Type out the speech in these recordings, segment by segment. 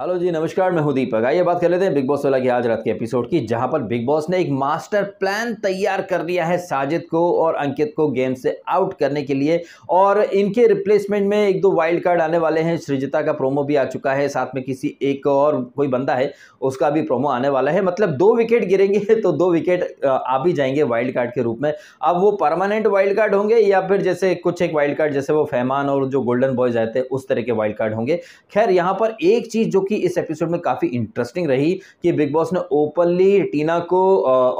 hello जी नमस्कार मैं हूं दीपक आइए बात कर लेते हैं बिग बॉस वाला की आज रात के एपिसोड की जहां पर बिग बॉस ने एक मास्टर प्लान तैयार कर लिया है साजिद को और अंकित को गेम से आउट करने के लिए और इनके रिप्लेसमेंट में एक दो वाइल्ड कार्ड आने वाले हैं सृजिता का प्रोमो भी आ चुका है साथ में किसी एक और कोई बंदा है उसका भी प्रोमो आने वाला है मतलब दो विकेट गिरेंगे तो दो विकेट आ भी जाएंगे वाइल्ड कार्ड के रूप में अब वो परमानेंट वाइल्ड कार्ड होंगे या फिर जैसे कुछ एक वाइल्ड कार्ड जैसे वो फैमान और जो गोल्डन बॉयज आए थे उस तरह के वाइल्ड कार्ड होंगे खैर यहाँ पर एक चीज़ जो कि इस एपिसोड में काफ़ी इंटरेस्टिंग रही कि बिग बॉस ने ओपनली टीना को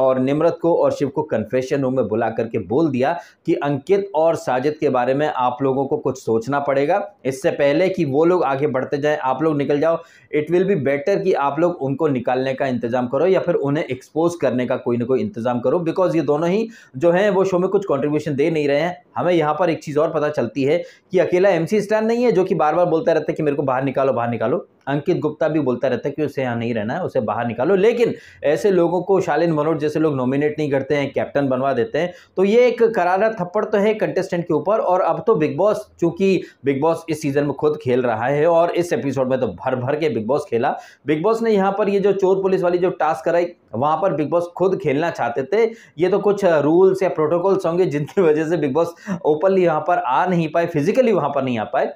और निमरत को और शिव को कन्फेशन रूम में बुला करके बोल दिया कि अंकित और साजिद के बारे में आप लोगों को कुछ सोचना पड़ेगा इससे पहले कि वो लोग आगे बढ़ते जाए आप लोग निकल जाओ इट विल बी बेटर कि आप लोग उनको निकालने का इंतजाम करो या फिर उन्हें एक्सपोज करने का कोई ना कोई इंतजाम करो बिकॉज ये दोनों ही जो हैं वो शो में कुछ कॉन्ट्रीब्यूशन दे नहीं रहे हैं हमें यहाँ पर एक चीज़ और पता चलती है कि अकेला एम स्टैंड नहीं है जो कि बार बार बोलता रहता है कि मेरे को बाहर निकालो बाहर निकालो अंकित गुप्ता भी बोलता रहता है कि उसे यहाँ नहीं रहना है उसे बाहर निकालो लेकिन ऐसे लोगों को शालिन मनोज जैसे लोग नॉमिनेट नहीं करते हैं कैप्टन बनवा देते हैं तो ये एक करारा थप्पड़ तो है कंटेस्टेंट के ऊपर और अब तो बिग बॉस चूंकि बिग बॉस इस सीज़न में खुद खेल रहा है और इस एपिसोड में तो भर भर के बिग बॉस खेला बिग बॉस ने यहाँ पर ये जो चोर पुलिस वाली जो टास्क कराई वहाँ पर बिग बॉस खुद खेलना चाहते थे ये तो कुछ रूल्स या प्रोटोकॉल्स होंगे जिनकी वजह से बिग बॉस ओपनली यहाँ पर आ नहीं पाए फिजिकली वहाँ पर नहीं आ पाए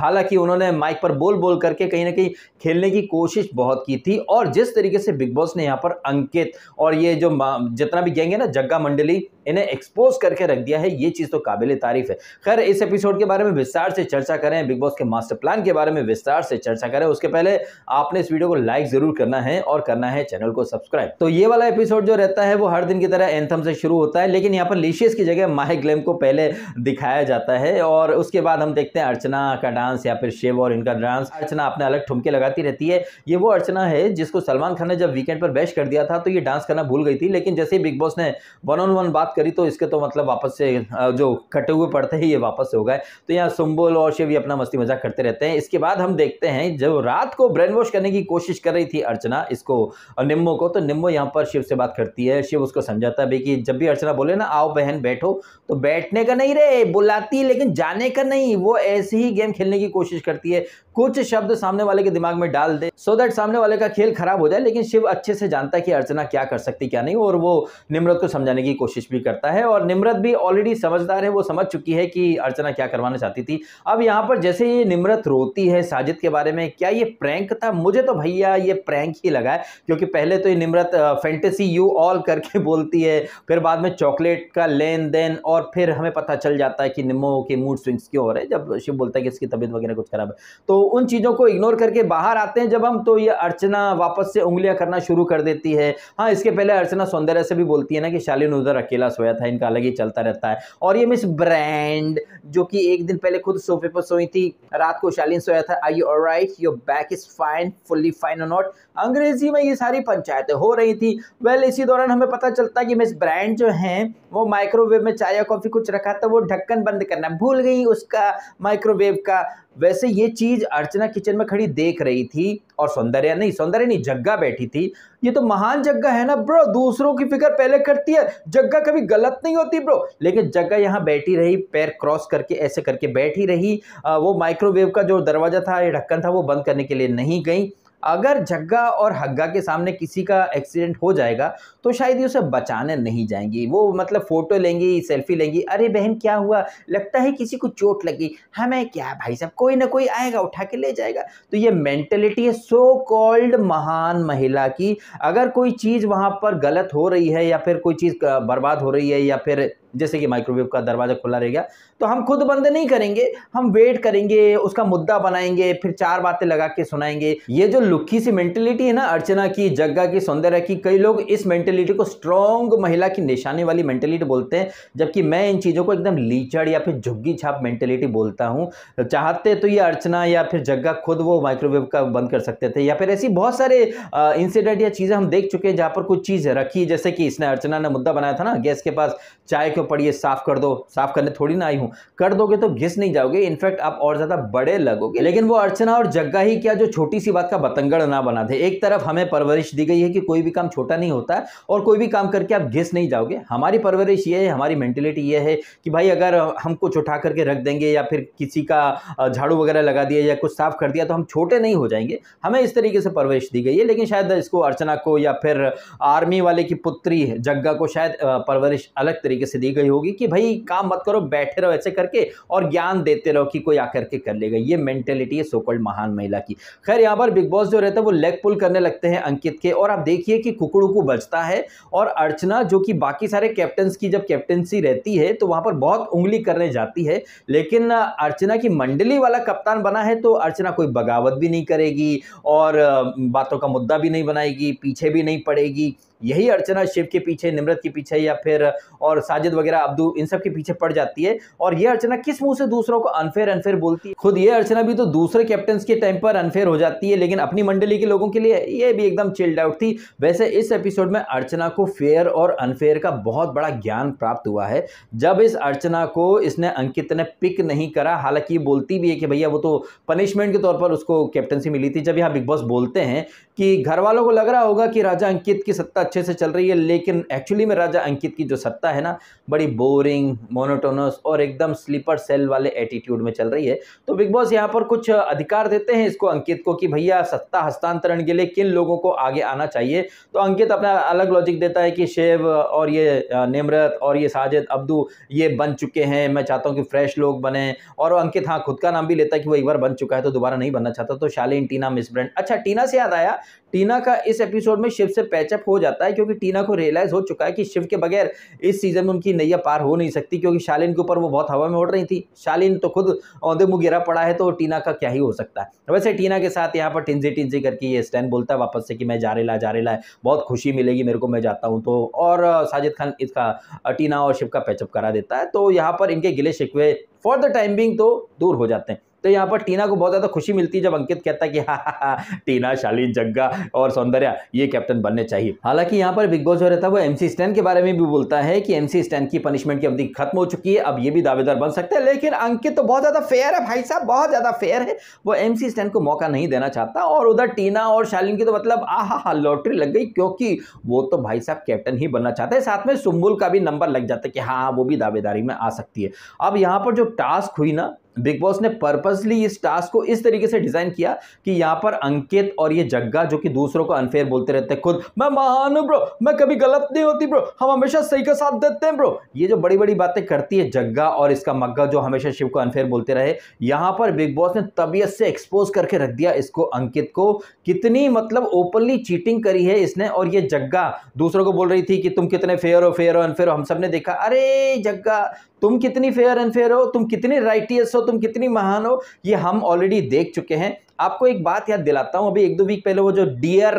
हालांकि उन्होंने माइक पर बोल बोल करके कहीं ना कहीं खेलने की कोशिश बहुत की थी और जिस तरीके से बिग बॉस ने यहाँ पर अंकित और ये जो जितना भी गेंगे ना जग्गा मंडली इन्हें एक्सपोज करके रख दिया है ये चीज़ तो काबिल तारीफ है खैर इस एपिसोड के बारे में विस्तार से चर्चा करें बिग बॉस के मास्टर प्लान के बारे में विस्तार से चर्चा करें उसके पहले आपने इस वीडियो को लाइक ज़रूर करना है और करना है चैनल को सब्सक्राइब तो ये वाला एपिसोड जो रहता है वो हर दिन की तरह एंथम से शुरू होता है लेकिन यहाँ पर लिशियस की जगह माहे ग्लेम को पहले दिखाया जाता है और उसके बाद हम देखते हैं अर्चना डांस या फिर शिव और इनका डांस अर्चना अपने अलग ठुमके लगाती रहती है ये वो अर्चना है जिसको सलमान खान ने जब वीकेंड पर बैश कर दिया था तो ये डांस करना भूल गई थी लेकिन जैसे बिग बॉस ने वन ऑन वन बात करी तो इसके तो मतलब वापस से जो कटे हुए पड़ते हैं ये वापस हो गए तो यहाँ सुम्बुल और शिव अपना मस्ती मजाक करते रहते हैं इसके बाद हम देखते हैं जब रात को ब्रेन वॉश करने की कोशिश कर रही थी अर्चना इसको निम्बो को तो निम्बो यहाँ पर शिव से बात करती है शिव उसको समझाता भी कि जब भी अर्चना बोले ना आओ बहन बैठो तो बैठने का नहीं रे बुलाती लेकिन जाने का नहीं वो ऐसे ही गेम खेलने की कोशिश करती है कुछ शब्द सामने वाले के दिमाग में डाल दे सो so दैट सामने वाले का खेल खराब हो जाए लेकिन शिव अच्छे से जानता है कि अर्चना क्या कर सकती क्या नहीं और वो निम्रत को समझाने की कोशिश भी करता है और निम्रत भी ऑलरेडी समझदार है वो समझ चुकी है कि अर्चना क्या करवाना चाहती थी अब यहाँ पर जैसे ये निम्रत रोती है साजिद के बारे में क्या ये प्रैंक था मुझे तो भैया ये प्रैंक ही लगा है क्योंकि पहले तो ये निम्रत फैंटेसी यू ऑल करके बोलती है फिर बाद में चॉकलेट का लेन देन और फिर हमें पता चल जाता है कि निम्मो के मूड स्विंग्स क्यों हो रहे हैं जब शिव बोलता है कि उसकी तबीयत वगैरह कुछ खराब है तो उन चीज़ों को इग्नोर करके बाहर आते हैं जब हम तो ये अर्चना वापस से उंगलियां करना शुरू कर देती है हाँ इसके पहले अर्चना सौंदर्य से भी बोलती है ना कि शालीन उधर अकेला सोया था इनका अलग ही चलता रहता है और ये मिस ब्रांड जो कि एक दिन पहले खुद सोफे पर सोई थी रात को शालीन सोया था I you right your back is fine fully fine और नॉट अंग्रेजी में ये सारी पंचायतें हो रही थी वेल well, इसी दौरान हमें पता चलता है कि मिस ब्रांड जो है वो माइक्रोवेव में चाय या कॉफ़ी कुछ रखा था वो ढक्कन बंद करना भूल गई उसका माइक्रोवेव का का वैसे ये चीज़ अर्चना किचन में खड़ी देख रही थी और सौंदर्या नहीं सौंदर्य नहीं जग्गा बैठी थी ये तो महान जग्गा है ना ब्रो दूसरों की फिक्र पहले करती है जग्गा कभी गलत नहीं होती ब्रो लेकिन जग्गा यहाँ बैठी रही पैर क्रॉस करके ऐसे करके बैठी रही वो माइक्रोवेव का जो दरवाज़ा था ढक्कन था वो बंद करने के लिए नहीं गई अगर झग्गा और हग्गा के सामने किसी का एक्सीडेंट हो जाएगा तो शायद ये उसे बचाने नहीं जाएंगी वो मतलब फ़ोटो लेंगी सेल्फी लेंगी अरे बहन क्या हुआ लगता है किसी को चोट लगी हमें हाँ, क्या भाई साहब कोई ना कोई आएगा उठा के ले जाएगा तो ये मैंटेलिटी है सो कॉल्ड महान महिला की अगर कोई चीज़ वहाँ पर गलत हो रही है या फिर कोई चीज़ बर्बाद हो रही है या फिर जैसे कि माइक्रोवेव का दरवाज़ा खुला रह गया तो हम खुद बंद नहीं करेंगे हम वेट करेंगे उसका मुद्दा बनाएंगे फिर चार बातें लगा के सुनाएंगे ये जो लुक्की सी मेंटेलिटी है ना अर्चना की जग्गा की सौंदर्य की कई लोग इस मेंटेलिटी को स्ट्रॉन्ग महिला की निशाने वाली मेंटेलिटी बोलते हैं जबकि मैं इन चीज़ों को एकदम लीचड़ या फिर झुग्गी छाप मेंटेलिटी बोलता हूँ चाहते तो ये अर्चना या फिर जग्गा खुद वो माइक्रोवेव का बंद कर सकते थे या फिर ऐसी बहुत सारे इंसिडेंट या चीज़ें हम देख चुके हैं जहाँ पर कुछ चीज़ रखी जैसे कि इसने अर्चना ने मुद्दा बनाया था ना गैस के पास चाय क्यों पड़ी है साफ़ कर दो साफ़ करने थोड़ी ना आई हूँ कर दोगे तो घिस नहीं जाओगे इनफैक्ट आप और ज़्यादा बड़े लगोगे लेकिन वो अर्चना और जग्गा ही क्या जो छोटी सी बात का बतंग आतंगड़ ना बना दे एक तरफ हमें परवरिश दी गई है कि कोई भी काम छोटा नहीं होता है और कोई भी काम करके आप घिस नहीं जाओगे हमारी परवरिश ये है हमारी मैंटेलिटी ये है कि भाई अगर हम कुछ उठा करके रख देंगे या फिर किसी का झाड़ू वगैरह लगा दिया या कुछ साफ कर दिया तो हम छोटे नहीं हो जाएंगे हमें इस तरीके से परवरिश दी गई है लेकिन शायद इसको अर्चना को या फिर आर्मी वाले की पुत्री जग्गा को शायद परवरिश अलग तरीके से दी गई होगी कि भाई काम मत करो बैठे रहो ऐसे करके और ज्ञान देते रहो कि कोई आकर के कर लेगा ये मेंटेलिटी है सोकोल्ड महान महिला की खैर यहाँ पर बिग बॉस जो रहता है वो लेग पुल करने लगते हैं अंकित के और आप देखिए कि कुकड़ू को बचता है और अर्चना जो कि बाकी सारे कैप्टन की जब कैप्टनसी रहती है तो वहाँ पर बहुत उंगली करने जाती है लेकिन अर्चना की मंडली वाला कप्तान बना है तो अर्चना कोई बगावत भी नहीं करेगी और बातों का मुद्दा भी नहीं बनाएगी पीछे भी नहीं पड़ेगी यही अर्चना शिव के पीछे निमृत के पीछे या फिर और साजिद वगैरह अब्दू इन सब के पीछे पड़ जाती है और ये अर्चना किस मुंह से दूसरों को अनफेयर अनफेयर बोलती है खुद ये अर्चना भी तो दूसरे कैप्टन के टाइम पर अनफेयर हो जाती है लेकिन अपनी अपनी मंडली के लोगों के लिए ये भी एकदम चिल्ड आउट थी वैसे इस एपिसोड में अर्चना को फेयर और अनफेयर का बहुत बड़ा ज्ञान प्राप्त हुआ है जब इस अर्चना को इसने अंकित ने पिक नहीं करा हालांकि बोलती भी है कि भैया वो तो पनिशमेंट के तौर पर उसको कैप्टनसी मिली थी जब यहाँ बिग बॉस बोलते हैं कि घर वालों को लग रहा होगा कि राजा अंकित की सत्ता अच्छे से चल रही है लेकिन एक्चुअली में राजा अंकित की जो सत्ता है ना बड़ी बोरिंग मोनोटोनस और एकदम स्लीपर सेल वाले एटीट्यूड में चल रही है तो बिग बॉस यहाँ पर कुछ अधिकार देते हैं इसको अंकित को कि भैया सत्ता हस्तांतरण के लिए किन लोगों को आगे आना चाहिए तो अंकित अपना अलग लॉजिक देता है कि शेव और ये निमरत और ये साजिद अब्दू ये बन चुके हैं मैं चाहता हूँ कि फ्रेश लोग बने और अंकित हाँ खुद का नाम भी लेता है कि वो एक बार बन चुका है तो दोबारा नहीं बनना चाहता तो शालीन टीना मिस अच्छा टीना से याद आया टीना का इस एपिसोड में शिव से पैचअप हो जाता है क्योंकि टीना को रियलाइज़ हो चुका है कि शिव के बगैर इस सीज़न में उनकी नैया पार हो नहीं सकती क्योंकि शालिन के ऊपर वो बहुत हवा में उड़ रही थी शालिन तो खुद औंधे मुँह गिरा पड़ा है तो टीना का क्या ही हो सकता है वैसे टीना के साथ यहाँ पर टिंजी टिंजी करके ये स्टैंड बोलता है वापस से कि मैं जा रेला जा रेला है बहुत खुशी मिलेगी मेरे को मैं जाता हूँ तो और साजिद खान इसका टीना और शिव का पैचअप करा देता है तो यहाँ पर इनके गिले शिकवे फॉर द टाइम बिंग तो दूर हो जाते हैं तो यहाँ पर टीना को बहुत ज़्यादा खुशी मिलती है जब अंकित कहता है कि हा हा हा टीना शालीन जग्गा और सौंदर्या ये कैप्टन बनने चाहिए हालांकि यहाँ पर बिग बॉस जो रहता है वो एम स्टैन के बारे में भी बोलता है कि एम स्टैन की पनिशमेंट की अवधि खत्म हो चुकी है अब ये भी दावेदार बन सकते हैं लेकिन अंकित तो बहुत ज़्यादा फेयर है भाई साहब बहुत ज़्यादा फेयर है वो एम स्टैंड को मौका नहीं देना चाहता और उधर टीना और शालीन की तो मतलब हा लॉटरी लग गई क्योंकि वो तो भाई साहब कैप्टन ही बनना चाहते हैं साथ में सुम्बुल का भी नंबर लग जाता है कि हाँ वो भी दावेदारी में आ सकती है अब यहाँ पर जो टास्क हुई ना बिग बॉस ने पर्पसली इस टास्क को इस तरीके से डिजाइन किया कि यहाँ पर अंकित और ये जग्गा जो कि दूसरों को अनफेयर बोलते रहते हैं खुद मैं महान हूं ब्रो मैं कभी गलत नहीं होती ब्रो हम हमेशा सही का साथ देते हैं ब्रो ये जो बड़ी बड़ी बातें करती है जग्गा और इसका मग्गा जो हमेशा शिव को अनफेयर बोलते रहे यहां पर बिग बॉस ने तबीयत से एक्सपोज करके रख दिया इसको अंकित को कितनी मतलब ओपनली चीटिंग करी है इसने और ये जग्गा दूसरों को बोल रही थी कि तुम कितने फेयर हो फेयर हो अनफेयर हो हम सब ने देखा अरे जग्गा तुम कितनी फेयर एंड फेयर हो तुम कितनी राइटियस हो तुम कितनी महान हो ये हम ऑलरेडी देख चुके हैं आपको एक बात याद दिलाता हूं अभी एक दो वीक पहले वो जो डियर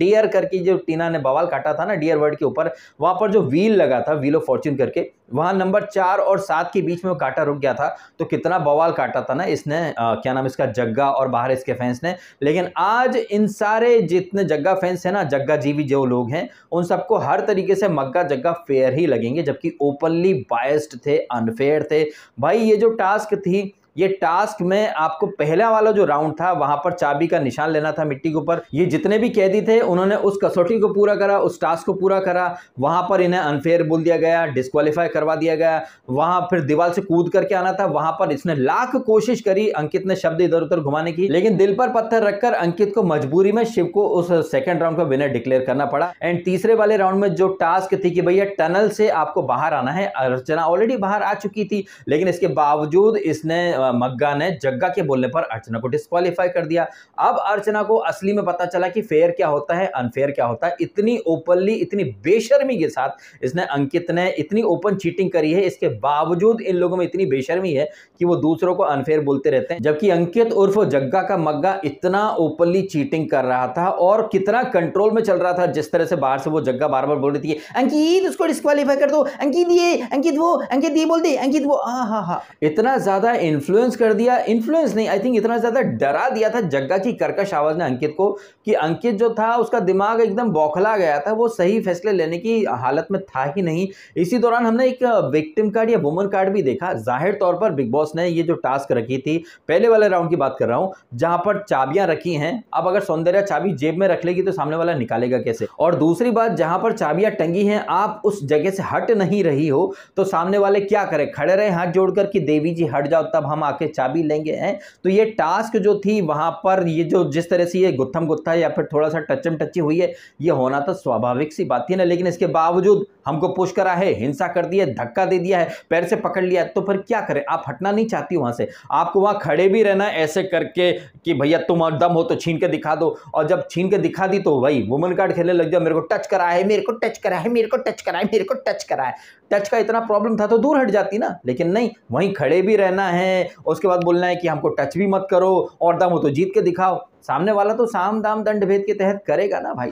डियर करके जो टीना ने बवाल काटा था ना डियर वर्ड के ऊपर वहां पर जो व्हील लगा था व्हील ऑफ फॉर्च्यून करके वहां नंबर चार और सात के बीच में वो काटा रुक गया था तो कितना बवाल काटा था ना इसने आ, क्या नाम इसका जग्गा और बाहर इसके फैंस ने लेकिन आज इन सारे जितने जग्गा फैंस हैं ना जग्गा जीवी जो लोग हैं उन सबको हर तरीके से मग्गा जग्गा फेयर ही लगेंगे जबकि ओपनली बायस्ड थे अनफेयर थे भाई ये जो टास्क थी ये टास्क में आपको पहला वाला जो राउंड था वहां पर चाबी का निशान लेना था मिट्टी के ऊपर ये जितने भी कैदी थे उन्होंने उस कसौटी को पूरा करा उस टास्क को पूरा करा वहां पर इन्हें अनफेयर बोल दिया गया डिस्कालीफाई करवा दिया गया वहां फिर दीवार से कूद करके आना था वहां पर इसने लाख कोशिश करी अंकित ने शब्द इधर उधर घुमाने की लेकिन दिल पर पत्थर रखकर अंकित को मजबूरी में शिव को उस सेकेंड राउंड का विनर डिक्लेयर करना पड़ा एंड तीसरे वाले राउंड में जो टास्क थी कि भैया टनल से आपको बाहर आना है अर्चना ऑलरेडी बाहर आ चुकी थी लेकिन इसके बावजूद इसने मग्गा ने जग्गा के बोलने पर अर्चना को डिस्कालीफाई कर दिया अब अर्चना को असली में पता चला कि फेयर क्या होता है अनफेयर क्या होता है इतनी ओपनली इतनी बेशर्मी के साथ इसने अंकित ने इतनी ओपन चीटिंग करी है इसके बावजूद इन लोगों में इतनी बेशर्मी है कि वो दूसरों को अनफेयर बोलते रहते हैं जबकि अंकित उर्फ जग्गा का मग्गा इतना ओपनली चीटिंग कर रहा था और कितना कंट्रोल में चल रहा था जिस तरह से बाहर से वो जग्गा बार बार बोल रही थी अंकित उसको डिस्कालीफाई कर दो अंकित ये अंकित वो अंकित ये बोल दे अंकित वो हाँ हाँ हाँ इतना ज्यादा इन्फ्लुएंस इन्फ्लुएंस कर दिया इन्फ्लुएंस नहीं आई थिंक इतना ज़्यादा डरा दिया था जग्गा की कर्कश आवाज़ ने अंकित को कि अंकित जो था उसका दिमाग एकदम बौखला गया था वो सही फैसले लेने की हालत में था ही नहीं इसी दौरान हमने एक विक्टिम कार्ड या वुमन कार्ड भी देखा जाहिर तौर पर बिग बॉस ने ये जो टास्क रखी थी पहले वाले राउंड की बात कर रहा हूँ जहाँ पर चाबियाँ रखी हैं अब अगर सौंदर्या चाबी जेब में रख लेगी तो सामने वाला निकालेगा कैसे और दूसरी बात जहाँ पर चाबियाँ टंगी हैं आप उस जगह से हट नहीं रही हो तो सामने वाले क्या करें खड़े रहे हाथ जोड़कर कि देवी जी हट जाओ तब हम हम आके चाबी लेंगे हैं तो ये टास्क जो थी वहाँ पर ये जो जिस तरह से ये गुत्थम गुत्था या फिर थोड़ा सा टचम टची हुई है ये होना तो स्वाभाविक सी बात थी ना लेकिन इसके बावजूद हमको पुश करा है हिंसा कर दी है धक्का दे दिया है पैर से पकड़ लिया तो फिर क्या करें आप हटना नहीं चाहती वहाँ से आपको वहाँ खड़े भी रहना ऐसे करके कि भैया तुम और दम हो तो छीन के दिखा दो और जब छीन के दिखा दी तो भाई वुमन कार्ड खेलने लग जाओ मेरे को टच करा है मेरे को टच करा है मेरे को टच करा है मेरे को टच करा है टच का इतना प्रॉब्लम था तो दूर हट जाती ना लेकिन नहीं वहीं खड़े भी रहना है उसके बाद बोलना है कि हमको टच भी मत करो और दम हो तो जीत के दिखाओ सामने वाला तो साम दाम दंड भेद के तहत करेगा ना भाई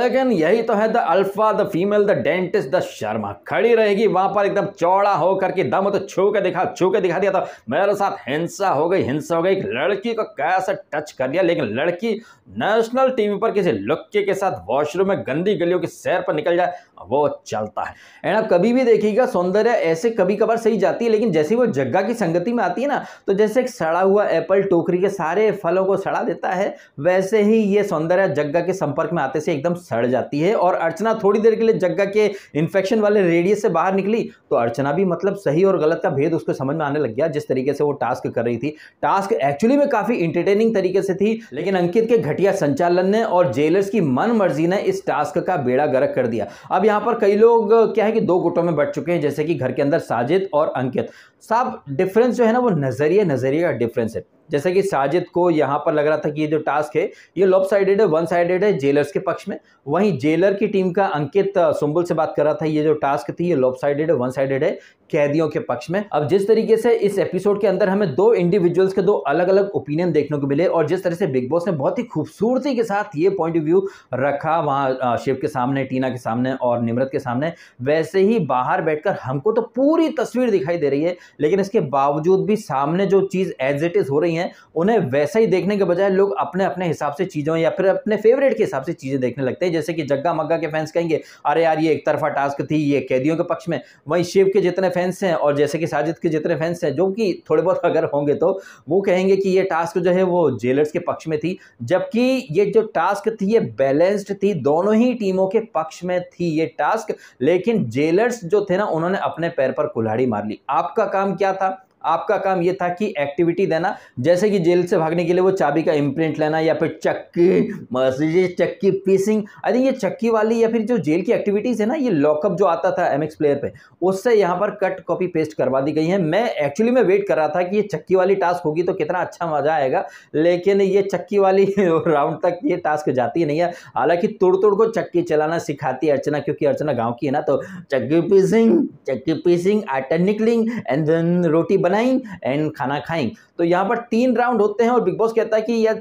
लेकिन यही तो है the alpha the female the dentist the Sharma खड़ी रहेगी वहां पर एकदम चौड़ा होकर के दम तो छू के दिखा छू के दिखा दिया था मेरे साथ हिंसा हो गई हिंसा हो गई एक लड़की को कैसे टच कर दिया लेकिन लड़की नेशनल टीवी पर किसी लुक्के के साथ वॉशरूम में गंदी गलियों के सैर पर निकल जाए वो चलता है एंड कभी भी देखिएगा सौंदर्य ऐसे कभी कभार सही जाती है लेकिन जैसे वो जग्गा की संगति में आती है ना तो जैसे एक सड़ा हुआ एप्पल टोकरी के सारे फलों को सड़ा देता है है वैसे ही ये सौंदर्य जग्गा के संपर्क में आते से एकदम सड़ जाती है और अर्चना थोड़ी देर के लिए जग्गा के इन्फेक्शन वाले रेडियस से बाहर निकली तो अर्चना भी मतलब सही और गलत का भेद उसको समझ में आने लग गया जिस तरीके से वो टास्क कर रही थी टास्क एक्चुअली में काफ़ी इंटरटेनिंग तरीके से थी लेकिन अंकित के घटिया संचालन ने और जेलर्स की मन मर्जी ने इस टास्क का बेड़ा गर्क कर दिया अब यहाँ पर कई लोग क्या है कि दो गुटों में बट चुके हैं जैसे कि घर के अंदर साजिद और अंकित साहब डिफरेंस जो है ना वो नजरिए नजरिए का डिफरेंस है जैसा कि साजिद को यहाँ पर लग रहा था कि ये जो टास्क है ये लॉप साइडेड है वन साइडेड है जेलर्स के पक्ष में वहीं जेलर की टीम का अंकित सुम्बुल से बात कर रहा था ये जो टास्क थी ये लॉप साइडेड है वन साइडेड है कैदियों के पक्ष में अब जिस तरीके से इस एपिसोड के अंदर हमें दो इंडिविजुअल्स के दो अलग अलग ओपिनियन देखने को मिले और जिस तरह से बिग बॉस ने बहुत ही खूबसूरती के साथ ये पॉइंट ऑफ व्यू रखा वहाँ शिव के सामने टीना के सामने और निमृत के सामने वैसे ही बाहर बैठकर हमको तो पूरी तस्वीर दिखाई दे रही है लेकिन इसके बावजूद भी सामने जो चीज़ एज इट इज़ हो रही हैं उन्हें वैसे ही देखने के बजाय लोग अपने अपने हिसाब से चीज़ों या फिर अपने फेवरेट के हिसाब से चीज़ें देखने लगते हैं जैसे कि जग्गा मग्गा के फैंस कहेंगे अरे यार ये एक तरफा टास्क थी ये कैदियों के पक्ष में वहीं शिव के जितने फैंस हैं और जैसे कि साजिद के जितने फैंस हैं जो कि थोड़े बहुत अगर होंगे तो वो कहेंगे कि ये टास्क जो है वो जेलर्स के पक्ष में थी जबकि ये जो टास्क थी ये बैलेंस्ड थी दोनों ही टीमों के पक्ष में थी ये टास्क लेकिन जेलर्स जो थे ना उन्होंने अपने पैर पर कुल्हाड़ी मार ली आपका काम क्या था आपका काम यह था कि एक्टिविटी देना जैसे कि जेल से भागने के लिए वो चाबी का इम्प्रिंट लेना या फिर चक्की मस्जिद चक्की पीसिंग आई थिंक ये चक्की वाली या फिर जो जेल की एक्टिविटीज़ है ना ये लॉकअप जो आता था एम प्लेयर पर उससे यहाँ पर कट कॉपी पेस्ट करवा दी गई है मैं एक्चुअली मैं वेट कर रहा था कि ये चक्की वाली टास्क होगी तो कितना अच्छा मज़ा आएगा लेकिन ये चक्की वाली राउंड तक ये टास्क जाती नहीं है हालांकि तोड़ तोड़ को चक्की चलाना सिखाती है अर्चना क्योंकि अर्चना गांव की है ना तो चक्की पीसिंग चक्की पीसिंग आटा निकलिंग एंड देन रोटी बना बनाएं एंड खाना खाएंगे तो यहाँ पर तीन राउंड होते हैं और बिग बॉस कहता है कि यह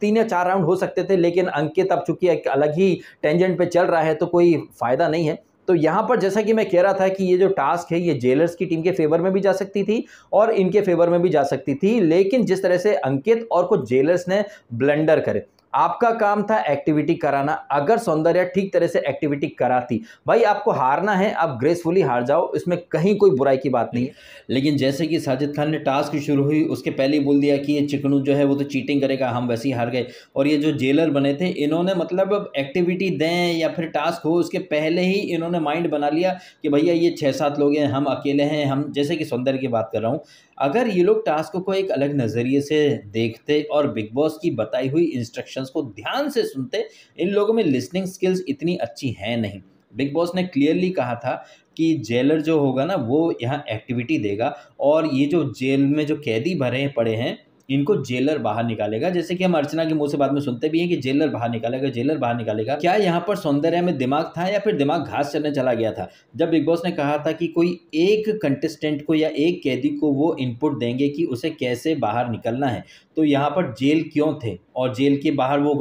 तीन या चार राउंड हो सकते थे लेकिन अंकित अब चूंकि एक अलग ही टेंजेंट पर चल रहा है तो कोई फ़ायदा नहीं है तो यहाँ पर जैसा कि मैं कह रहा था कि ये जो टास्क है ये जेलर्स की टीम के फेवर में भी जा सकती थी और इनके फेवर में भी जा सकती थी लेकिन जिस तरह से अंकित और कुछ जेलर्स ने ब्लंडर करे आपका काम था एक्टिविटी कराना अगर सौंदर्या ठीक तरह से एक्टिविटी कराती भाई आपको हारना है आप ग्रेसफुली हार जाओ इसमें कहीं कोई बुराई की बात नहीं है लेकिन जैसे कि साजिद खान ने टास्क शुरू हुई उसके पहले ही बोल दिया कि ये चिकनू जो है वो तो चीटिंग करेगा हम वैसे ही हार गए और ये जो जेलर बने थे इन्होंने मतलब अब एक्टिविटी दें या फिर टास्क हो उसके पहले ही इन्होंने माइंड बना लिया कि भैया ये छः सात लोग हैं हम अकेले हैं हम जैसे कि सौंदर्य की बात कर रहा हूँ अगर ये लोग टास्क को एक अलग नज़रिए से देखते और बिग बॉस की बताई हुई इंस्ट्रक्शंस को ध्यान से सुनते इन लोगों में लिसनिंग स्किल्स इतनी अच्छी हैं नहीं बिग बॉस ने क्लियरली कहा था कि जेलर जो होगा ना वो यहाँ एक्टिविटी देगा और ये जो जेल में जो कैदी भरे पड़े हैं इनको जेलर बाहर निकालेगा जैसे कि हम अर्चना के मुंह से बाद में सुनते भी हैं कि जेलर बाहर निकालेगा जेलर बाहर निकालेगा क्या यहाँ पर सौंदर्य में दिमाग था या फिर दिमाग घास चलने चला गया था जब बिग बॉस ने कहा था कि कोई एक कंटेस्टेंट को या एक कैदी को वो इनपुट देंगे कि उसे कैसे बाहर निकलना है तो यहाँ पर जेल क्यों थे और जेल के बाहर वो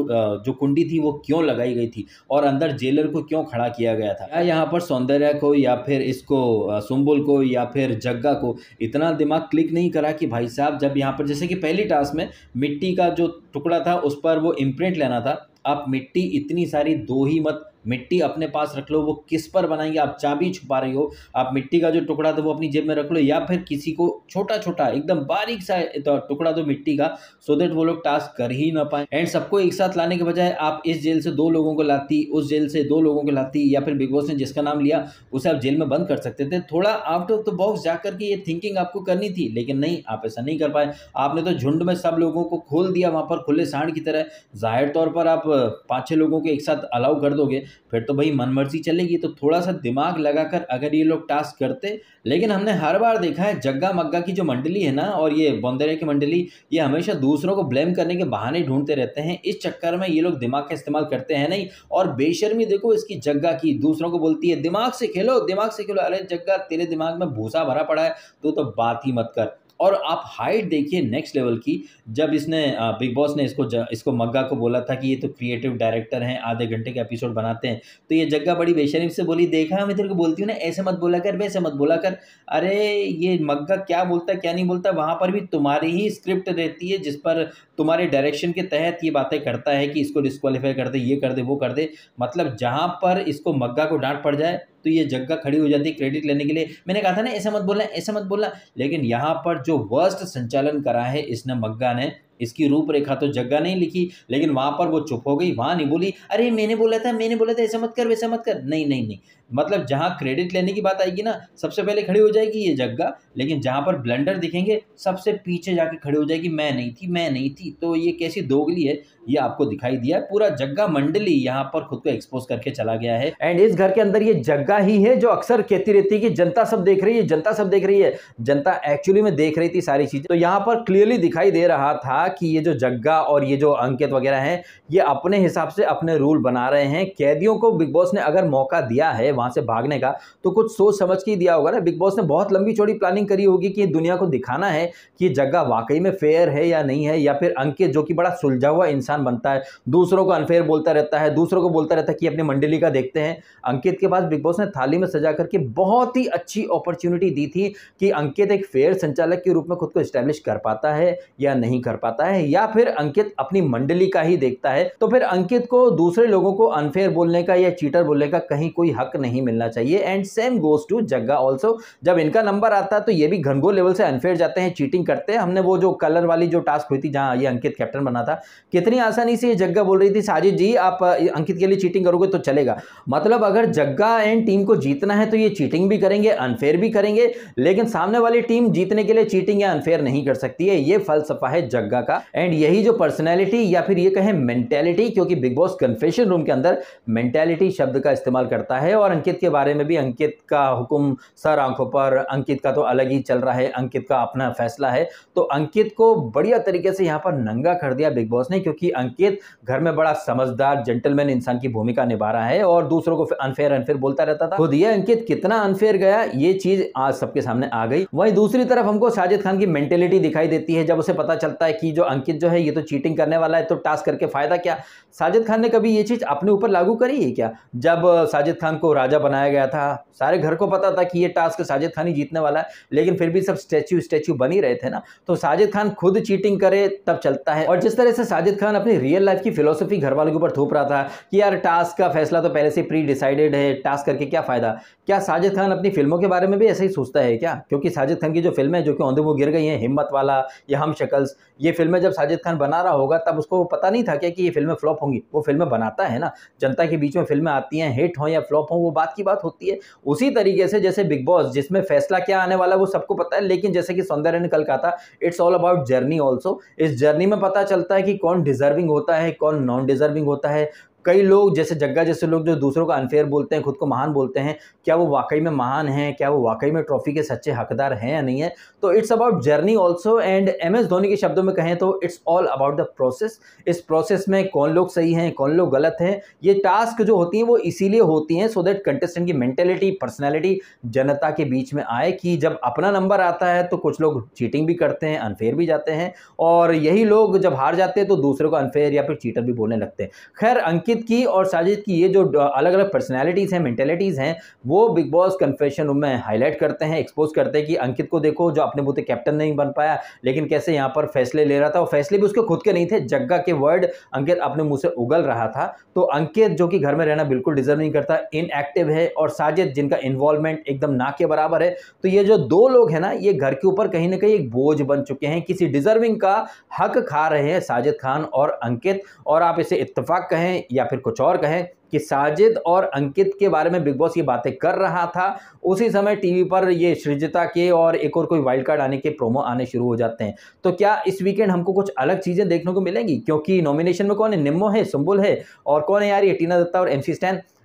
जो कुंडी थी वो क्यों लगाई गई थी और अंदर जेलर को क्यों खड़ा किया गया था या यहाँ पर सौंदर्य को या फिर इसको सुम्बुल को या फिर जग्गा को इतना दिमाग क्लिक नहीं करा कि भाई साहब जब यहाँ पर जैसे कि पहली टास्क में मिट्टी का जो टुकड़ा था उस पर वो इम्प्रिंट लेना था आप मिट्टी इतनी सारी दो ही मत मिट्टी अपने पास रख लो वो किस पर बनाएंगे आप चाबी छुपा रही हो आप मिट्टी का जो टुकड़ा था तो वो अपनी जेब में रख लो या फिर किसी को छोटा छोटा एकदम बारीक सा तो टुकड़ा दो मिट्टी का सो देट वो लोग टास्क कर ही ना पाए एंड सबको एक साथ लाने के बजाय आप इस जेल से दो लोगों को लाती उस जेल से दो लोगों को लाती या फिर बिग बॉस ने जिसका नाम लिया उसे आप जेल में बंद कर सकते थे थोड़ा आउट ऑफ द बॉक्स जा करके ये थिंकिंग आपको करनी थी लेकिन नहीं आप ऐसा नहीं कर पाए आपने तो झुंड में सब लोगों को खोल दिया वहाँ पर खुले सांड की तरह जाहिर तौर पर आप पाँच छः लोगों को एक साथ अलाउ कर दोगे फिर तो भाई मनमर्जी चलेगी तो थोड़ा सा दिमाग लगाकर अगर ये लोग टास्क करते लेकिन हमने हर बार देखा है जग्गा मग्गा की जो मंडली है ना और ये बौंदरे की मंडली ये हमेशा दूसरों को ब्लेम करने के बहाने ढूंढते रहते हैं इस चक्कर में ये लोग दिमाग का इस्तेमाल करते हैं नहीं और बेशर्मी देखो इसकी जग्गा की दूसरों को बोलती है दिमाग से खेलो दिमाग से खेलो अरे जग्गा तेरे दिमाग में भूसा भरा पड़ा है तू तो बात ही मत कर और आप हाइट देखिए नेक्स्ट लेवल की जब इसने बिग बॉस ने इसको इसको मग्गा को बोला था कि ये तो क्रिएटिव डायरेक्टर हैं आधे घंटे के एपिसोड बनाते हैं तो ये जग्गा बड़ी बेशरीफ से बोली देखा मैं तेरे को बोलती हूँ ना ऐसे मत बोला कर वैसे मत बोला कर अरे ये मग्गा क्या बोलता है क्या नहीं बोलता वहाँ पर भी तुम्हारी ही स्क्रिप्ट रहती है जिस पर तुम्हारे डायरेक्शन के तहत ये बातें करता है कि इसको डिस्कवालीफाई कर दे ये कर दे वो कर दे मतलब जहाँ पर इसको मग्गा को डांट पड़ जाए तो ये जगह खड़ी हो जाती है क्रेडिट लेने के लिए मैंने कहा था ना ऐसा मत बोलना ऐसा मत बोलना लेकिन यहाँ पर जो वर्स्ट संचालन करा है इसने मग्गा ने इसकी रूपरेखा तो जग्गा नहीं लिखी लेकिन वहां पर वो चुप हो गई वहां नहीं बोली अरे मैंने बोला था मैंने बोला था ऐसा मत कर वैसा मत कर नहीं नहीं नहीं मतलब जहां क्रेडिट लेने की बात आएगी ना सबसे पहले खड़ी हो जाएगी ये जग्गा लेकिन जहां पर ब्लेंडर दिखेंगे सबसे पीछे जाके खड़ी हो जाएगी मैं नहीं थी मैं नहीं थी तो ये कैसी दोगली है ये आपको दिखाई दिया पूरा जग्गा मंडली यहाँ पर खुद को एक्सपोज करके चला गया है एंड इस घर के अंदर ये जग्गा ही है जो अक्सर कहती रहती है कि जनता सब देख रही है जनता सब देख रही है जनता एक्चुअली में देख रही थी सारी चीजें तो यहाँ पर क्लियरली दिखाई दे रहा था कि ये जो जग्गा और ये जो अंकित वगैरह हैं ये अपने हिसाब से अपने रूल बना रहे हैं कैदियों को बिग बॉस ने अगर मौका दिया है वहाँ से भागने का तो कुछ सोच समझ के ही दिया होगा ना बिग बॉस ने बहुत लंबी चौड़ी प्लानिंग करी होगी कि दुनिया को दिखाना है कि जग्गा वाकई में फेयर है या नहीं है या फिर अंकित जो कि बड़ा सुलझा हुआ इंसान बनता है दूसरों को अनफेयर बोलता रहता है दूसरों को बोलता रहता है कि अपनी मंडली का देखते हैं अंकित के पास बिग बॉस ने थाली में सजा करके बहुत ही अच्छी अपॉर्चुनिटी दी थी कि अंकित एक फेयर संचालक के रूप में खुद को स्टैब्लिश कर पाता है या नहीं कर पाता जाता है या फिर अंकित अपनी मंडली का ही देखता है तो फिर अंकित को दूसरे लोगों को अनफेयर बोलने का या चीटर बोलने का कहीं कोई हक नहीं मिलना चाहिए and same goes to Jagga also जब इनका नंबर आता है तो ये भी घनघोर लेवल से अनफेयर जाते हैं चीटिंग करते हैं हमने वो जो कलर वाली जो टास्क हुई थी जहाँ ये अंकित कैप्टन बना था कितनी आसानी से ये जग्गा बोल रही थी साजिद जी आप अंकित के लिए चीटिंग करोगे तो चलेगा मतलब अगर जग्गा एंड टीम को जीतना है तो ये चीटिंग भी करेंगे अनफेयर भी करेंगे लेकिन सामने वाली टीम जीतने के लिए चीटिंग या अनफेयर नहीं कर सकती है ये फलसफा है जग्गा जगह का एंड यही जो पर्सनैलिटी या फिर ये कहें मैंटेलिटी क्योंकि बिग बॉस कन्फेशन रूम के अंदर मैंटेलिटी शब्द का इस्तेमाल करता है और अंकित के बारे में भी अंकित का हुक्म सर आंखों पर अंकित का तो अलग ही चल रहा है अंकित का अपना फैसला है तो अंकित को बढ़िया तरीके से यहाँ पर नंगा कर दिया बिग बॉस ने क्योंकि अंकित घर में बड़ा समझदार जेंटलमैन इंसान की भूमिका निभा रहा है और दूसरों को अनफेयर अनफेयर बोलता रहता था खुद ये अंकित कितना अनफेयर गया ये चीज आज सबके सामने आ गई वहीं दूसरी तरफ हमको साजिद खान की मेंटेलिटी दिखाई देती है जब उसे पता चलता है कि जो अंकित जो है ये तो चीटिंग करने वाला है तो टास्क करके फ़ायदा क्या साजिद खान ने कभी ये चीज़ अपने ऊपर लागू करी है क्या जब साजिद खान को राजा बनाया गया था सारे घर को पता था कि ये टास्क साजिद खान ही जीतने वाला है लेकिन फिर भी सब स्टैचू स्टैचू बन ही रहे थे ना तो साजिद खान खुद चीटिंग करे तब चलता है और जिस तरह से साजिद खान अपनी रियल लाइफ की फिलोसफी घर वालों के ऊपर थोप रहा था कि यार टास्क का फैसला तो पहले से प्री डिसाइडेड है टास्क करके क्या फ़ायदा क्या साजिद खान अपनी फिल्मों के बारे में भी ऐसा ही सोचता है क्या क्योंकि साजिद खान की जो फिल्में जो कि औंधे वो गिर गई हैं हिम्मत वाला या हम शक्ल्स ये फिल्में जब साजिद खान बना रहा होगा तब उसको पता नहीं था क्या कि ये फिल्में फ्लॉप होंगी वो फिल्में बनाता है ना जनता के बीच में फिल्में आती हैं हिट हों या फ्लॉप हों वो बात की बात होती है उसी तरीके से जैसे बिग बॉस जिसमें फैसला क्या आने वाला है वो सबको पता है लेकिन जैसे कि सौंदर्य ने कल कहा था it's all about journey also इस जर्नी में पता चलता है कि कौन डिजर्विंग होता है कौन नॉन डिजर्विंग होता है कई लोग जैसे जग्गा जैसे लोग जो दूसरों को अनफेयर बोलते हैं खुद को महान बोलते हैं क्या वो वाकई में महान हैं क्या वो वाकई में ट्रॉफी के सच्चे हकदार हैं या नहीं है तो it's about journey also and M S Dhoni के शब्दों में कहें तो it's all about the process इस प्रोसेस में कौन लोग सही हैं कौन लोग गलत हैं ये टास्क जो होती हैं वो इसीलिए होती हैं सो दैट कंटेस्टेंट की मैंटेलिटी पर्सनैलिटी जनता के बीच में आए कि जब अपना नंबर आता है तो कुछ लोग चीटिंग भी करते हैं अनफेयर भी जाते हैं और यही लोग जब हार जाते हैं तो दूसरे को अनफेयर या फिर चीटर भी बोलने लगते हैं खैर अंकित अंकित की और साजिद की ये जो अलग अलग पर्सनैलिटीज़ हैं मैंटेलिटीज़ हैं वो बिग बॉस कन्फेशन रूम में हाईलाइट करते हैं एक्सपोज करते हैं कि अंकित को देखो जो अपने बूते कैप्टन नहीं बन पाया लेकिन कैसे यहाँ पर फैसले ले रहा था और फैसले भी उसके खुद के नहीं थे जग्गा के वर्ड अंकित अपने मुँह से उगल रहा था तो अंकित जो कि घर में रहना बिल्कुल डिजर्व नहीं करता इनएक्टिव है और साजिद जिनका इन्वॉल्वमेंट एकदम ना के बराबर है तो ये जो दो लोग हैं ना ये घर के ऊपर कहीं ना कहीं एक बोझ बन चुके हैं किसी डिजर्विंग का हक खा रहे हैं साजिद खान और अंकित और आप इसे इतफाक कहें या या फिर कुछ और कहें कि साजिद और अंकित के बारे में बिग बॉस ये बातें कर रहा था उसी समय टीवी पर ये सृजता के और एक और कोई वाइल्ड कार्ड आने के प्रोमो आने शुरू हो जाते हैं तो क्या इस वीकेंड हमको कुछ अलग चीज़ें देखने को मिलेंगी क्योंकि नॉमिनेशन में कौन है निम्मो है सुम्बुल है और कौन है यार ये टीना दत्ता और एम सी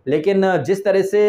लेकिन जिस तरह से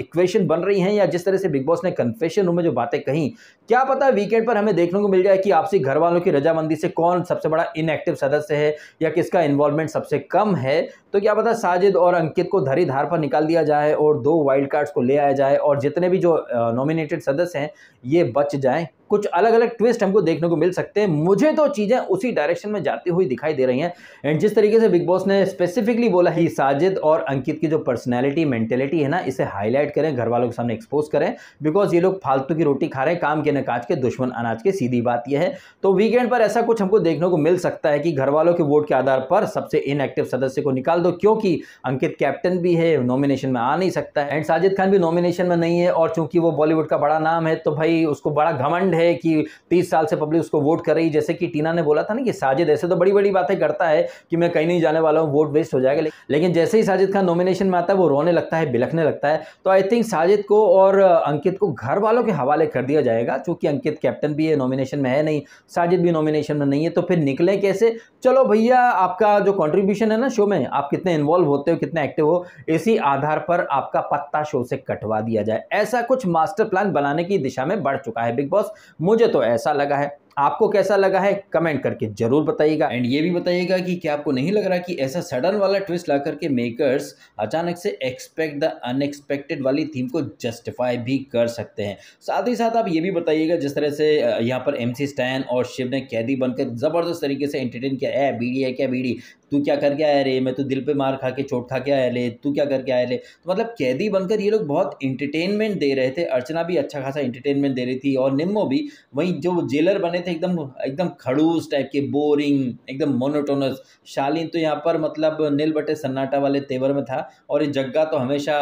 इक्वेशन बन रही हैं या जिस तरह से बिग बॉस ने कन्फेशन रूम में जो बातें कहीं क्या पता वीकेंड पर हमें देखने को मिल जाए कि आपसी घर वालों की रजामंदी से कौन सबसे बड़ा इनएक्टिव सदस्य है या किसका इन्वॉल्वमेंट सबसे कम है तो क्या पता साजिद और अंकित को धरी धार पर निकाल दिया जाए और दो वाइल्ड कार्ड्स को ले आया जाए और जितने भी जो नॉमिनेटेड सदस्य हैं ये बच जाएँ कुछ अलग अलग ट्विस्ट हमको देखने को मिल सकते हैं मुझे तो चीज़ें उसी डायरेक्शन में जाती हुई दिखाई दे रही हैं एंड जिस तरीके से बिग बॉस ने स्पेसिफिकली बोला है साजिद और अंकित की जो पर्सनैलिटी मेंटेलिटी है ना इसे हाईलाइट करें घर वालों के सामने एक्सपोज करें बिकॉज ये लोग फालतू की रोटी खा रहे हैं काम के नकाज के दुश्मन अनाज के सीधी बात यह है तो वीकेंड पर ऐसा कुछ हमको देखने को मिल सकता है कि घर वालों के वोट के आधार पर सबसे इनएक्टिव सदस्य को निकाल दो क्योंकि अंकित कैप्टन भी है नॉमिनेशन में आ नहीं सकता है एंड साजिद खान भी नॉमिनेशन में नहीं है और चूंकि वो बॉलीवुड का बड़ा नाम है तो भाई उसको बड़ा घमंड ट्रेंड है कि तीस साल से पब्लिक उसको वोट कर रही जैसे कि टीना ने बोला था ना कि साजिद ऐसे तो बड़ी बड़ी बातें करता है कि मैं कहीं नहीं जाने वाला हूँ वोट वेस्ट हो जाएगा लेकिन जैसे ही साजिद खान नॉमिनेशन में आता है वो रोने लगता है बिलखने लगता है तो आई थिंक साजिद को और अंकित को घर वालों के हवाले कर दिया जाएगा चूंकि अंकित कैप्टन भी है नॉमिनेशन में है नहीं साजिद भी नॉमिनेशन में नहीं है तो फिर निकले कैसे चलो भैया आपका जो कॉन्ट्रीब्यूशन है ना शो में आप कितने इन्वॉल्व होते हो कितने एक्टिव हो इसी आधार पर आपका पत्ता शो से कटवा दिया जाए ऐसा कुछ मास्टर प्लान बनाने की दिशा में बढ़ चुका है बिग बॉस मुझे तो ऐसा लगा है आपको कैसा लगा है कमेंट करके जरूर बताइएगा एंड ये भी बताइएगा कि क्या आपको नहीं लग रहा कि ऐसा सडन वाला ट्विस्ट ला करके मेकर्स अचानक से एक्सपेक्ट द अनएक्सपेक्टेड वाली थीम को जस्टिफाई भी कर सकते हैं साथ ही साथ आप ये भी बताइएगा जिस तरह से यहाँ पर एम स्टैन और शिव ने कैदी बनकर ज़बरदस्त तरीके से एंटरटेन किया है बीडी है क्या बीडी तू क्या करके आया रे मैं तो दिल पे मार खा के चोट खा के आया ले तू क्या करके आया ले तो मतलब कैदी बनकर ये लोग बहुत इंटरटेनमेंट दे रहे थे अर्चना भी अच्छा खासा इंटरटेनमेंट दे रही थी और निम्मो भी वहीं जो जेलर बने थे एकदम एकदम खड़ूस टाइप के बोरिंग एकदम मोनोटोनस शालीन तो यहाँ पर मतलब नील बटे सन्नाटा वाले तेवर में था और ये जग्गा तो हमेशा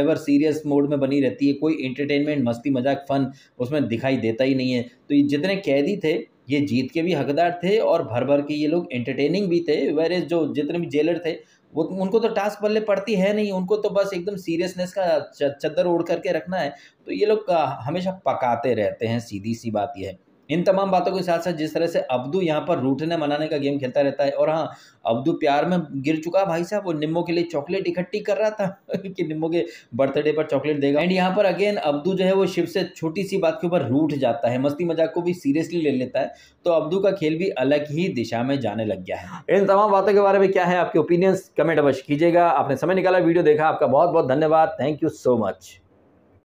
एवर सीरियस मोड में बनी रहती है कोई इंटरटेनमेंट मस्ती मजाक फन उसमें दिखाई देता ही नहीं है तो ये जितने कैदी थे ये जीत के भी हकदार थे और भर भर के ये लोग एंटरटेनिंग भी थे वेर जो जितने भी जेलर थे वो तो, उनको तो टास्क बल्ले पड़ती है नहीं उनको तो बस एकदम सीरियसनेस का चद्दर ओढ़ करके रखना है तो ये लोग हमेशा पकाते रहते हैं सीधी सी बात यह है इन तमाम बातों के साथ साथ जिस तरह से अब्दू यहाँ पर रूठने मनाने का गेम खेलता रहता है और हाँ अब्दू प्यार में गिर चुका भाई साहब वो निम्बो के लिए चॉकलेट इकट्ठी कर रहा था कि निम्बो के बर्थडे पर चॉकलेट देगा एंड यहाँ पर अगेन अब्दू जो है वो शिव से छोटी सी बात के ऊपर रूठ जाता है मस्ती मजाक को भी सीरियसली ले लेता है तो अब्दू का खेल भी अलग ही दिशा में जाने लग गया है इन तमाम बातों के बारे में क्या है आपके ओपिनियंस कमेंट अवश्य कीजिएगा आपने समय निकाला वीडियो देखा आपका बहुत बहुत धन्यवाद थैंक यू सो मच